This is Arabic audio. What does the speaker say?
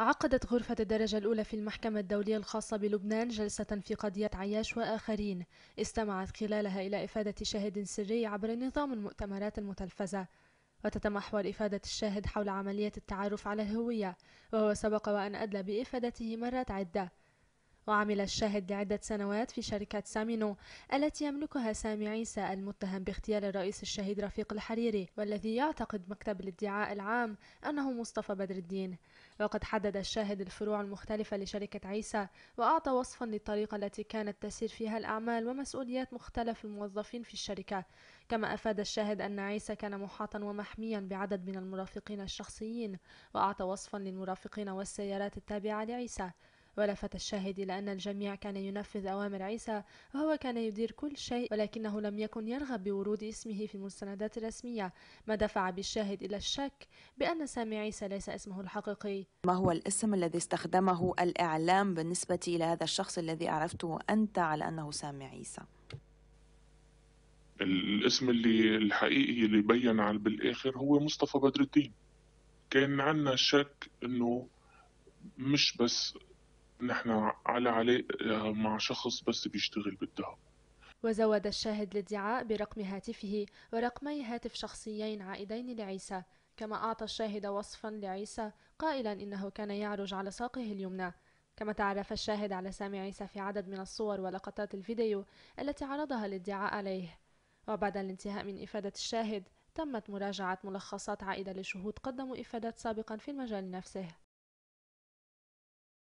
عقدت غرفة الدرجة الأولى في المحكمة الدولية الخاصة بلبنان جلسة في قضية عياش وآخرين استمعت خلالها إلى إفادة شاهد سري عبر نظام المؤتمرات المتلفزة وتتمحور إفادة الشاهد حول عملية التعرف على الهوية وهو سبق وأن أدلى بإفادته مرات عدة وعمل الشاهد لعدة سنوات في شركة سامينو التي يملكها سامي عيسى المتهم باغتيال الرئيس الشهيد رفيق الحريري والذي يعتقد مكتب الادعاء العام أنه مصطفى بدر الدين وقد حدد الشاهد الفروع المختلفة لشركة عيسى وأعطى وصفا للطريقة التي كانت تسير فيها الأعمال ومسؤوليات مختلف الموظفين في الشركة كما أفاد الشاهد أن عيسى كان محاطا ومحميا بعدد من المرافقين الشخصيين وأعطى وصفا للمرافقين والسيارات التابعة لعيسى ولفت الشاهد إلى أن الجميع كان ينفذ أوامر عيسى وهو كان يدير كل شيء ولكنه لم يكن يرغب بورود اسمه في المستندات الرسمية ما دفع بالشاهد إلى الشك بأن سامي عيسى ليس اسمه الحقيقي ما هو الاسم الذي استخدمه الإعلام بالنسبة إلى هذا الشخص الذي عرفته أنت على أنه سامي عيسى؟ الاسم اللي الحقيقي اللي بين على بالاخر هو مصطفى بدر الدين كان عندنا شك انه مش بس نحن على علاقة مع شخص بس بيشتغل بالذهب وزود الشاهد الادعاء برقم هاتفه ورقمي هاتف شخصيين عائدين لعيسى كما أعطى الشاهد وصفا لعيسى قائلا إنه كان يعرج على ساقه اليمنى كما تعرف الشاهد على سامي عيسى في عدد من الصور ولقطات الفيديو التي عرضها الادعاء عليه وبعد الانتهاء من إفادة الشاهد تمت مراجعة ملخصات عائدة لشهود قدموا إفادات سابقا في المجال نفسه